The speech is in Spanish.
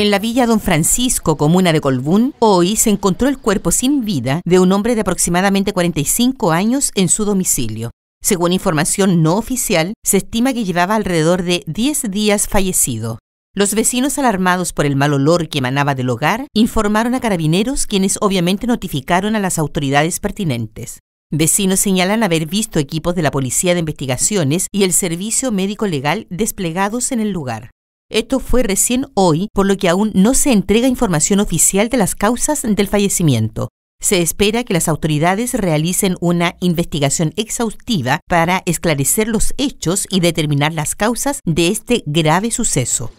En la villa Don Francisco, comuna de Colbún, hoy se encontró el cuerpo sin vida de un hombre de aproximadamente 45 años en su domicilio. Según información no oficial, se estima que llevaba alrededor de 10 días fallecido. Los vecinos alarmados por el mal olor que emanaba del hogar informaron a carabineros quienes obviamente notificaron a las autoridades pertinentes. Vecinos señalan haber visto equipos de la Policía de Investigaciones y el Servicio Médico Legal desplegados en el lugar. Esto fue recién hoy, por lo que aún no se entrega información oficial de las causas del fallecimiento. Se espera que las autoridades realicen una investigación exhaustiva para esclarecer los hechos y determinar las causas de este grave suceso.